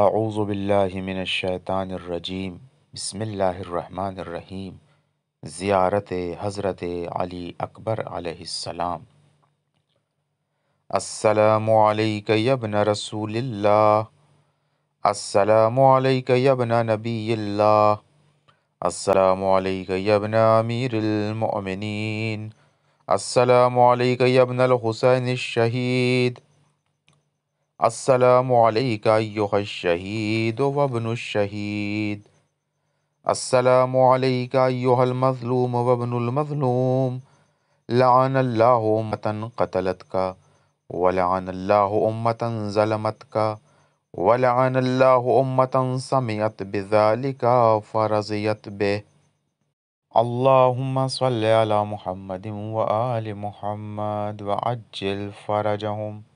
اعوذ باللہ من الشیطان الرجیم بسم اللہ الرحمن الرحیم زیارت حضرت علی اکبر علیہ السلام السلام علیک یبن رسول اللہ السلام علیک یبن نبی اللہ السلام علیک یبن امیر المؤمنین السلام علیکم یبن الحسین الشہید السلام علیکہ یوحل الشہید وابن الشہید السلام علیکہ المظلوم وابن یُہ المعظلوم اللہ امتن قطلت کا اللہ امتن سمیت بذالکا فرضیت بے اللہ صلیٰ محمد محمد و اجلفر